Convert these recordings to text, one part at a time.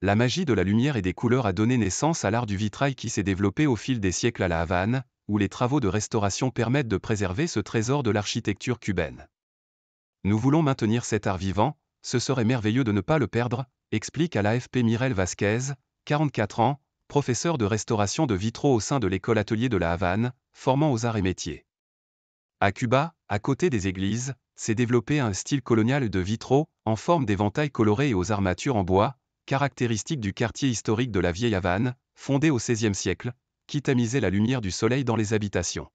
la magie de la lumière et des couleurs a donné naissance à l'art du vitrail qui s'est développé au fil des siècles à La Havane, où les travaux de restauration permettent de préserver ce trésor de l'architecture cubaine. Nous voulons maintenir cet art vivant, ce serait merveilleux de ne pas le perdre, explique à l'AFP Mirel Vasquez, 44 ans, professeur de restauration de vitraux au sein de l'école atelier de La Havane, formant aux arts et métiers. À Cuba, à côté des églises, s'est développé un style colonial de vitraux, en forme d'éventail coloré et aux armatures en bois, caractéristique du quartier historique de la Vieille Havane, fondé au XVIe siècle, qui tamisait la lumière du soleil dans les habitations.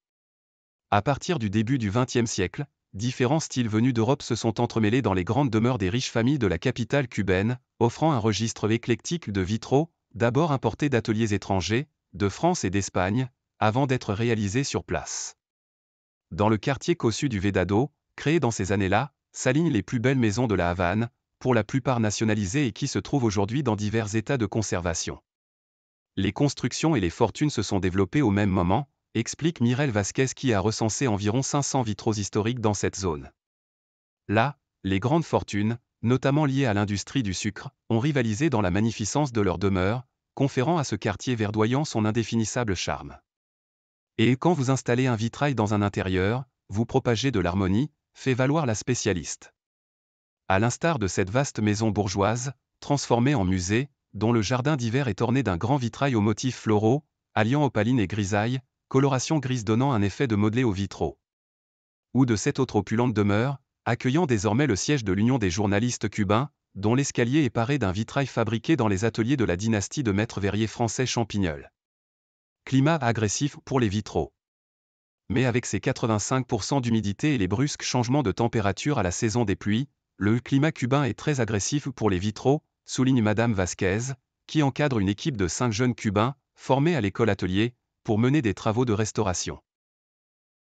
À partir du début du XXe siècle, différents styles venus d'Europe se sont entremêlés dans les grandes demeures des riches familles de la capitale cubaine, offrant un registre éclectique de vitraux, d'abord importés d'ateliers étrangers, de France et d'Espagne, avant d'être réalisés sur place. Dans le quartier cossu du Vedado, créé dans ces années-là, s'alignent les plus belles maisons de la Havane, pour la plupart nationalisées et qui se trouvent aujourd'hui dans divers états de conservation. Les constructions et les fortunes se sont développées au même moment, explique Mirel Vasquez qui a recensé environ 500 vitraux historiques dans cette zone. Là, les grandes fortunes, notamment liées à l'industrie du sucre, ont rivalisé dans la magnificence de leur demeure, conférant à ce quartier verdoyant son indéfinissable charme. Et quand vous installez un vitrail dans un intérieur, vous propagez de l'harmonie, fait valoir la spécialiste à l'instar de cette vaste maison bourgeoise, transformée en musée, dont le jardin d'hiver est orné d'un grand vitrail aux motifs floraux, alliant opaline et grisaille, coloration grise donnant un effet de modelé aux vitraux. Ou de cette autre opulente demeure, accueillant désormais le siège de l'Union des journalistes cubains, dont l'escalier est paré d'un vitrail fabriqué dans les ateliers de la dynastie de maître verrier français Champignol. Climat agressif pour les vitraux. Mais avec ses 85% d'humidité et les brusques changements de température à la saison des pluies, le climat cubain est très agressif pour les vitraux, souligne Madame Vasquez, qui encadre une équipe de cinq jeunes cubains, formés à l'école atelier, pour mener des travaux de restauration.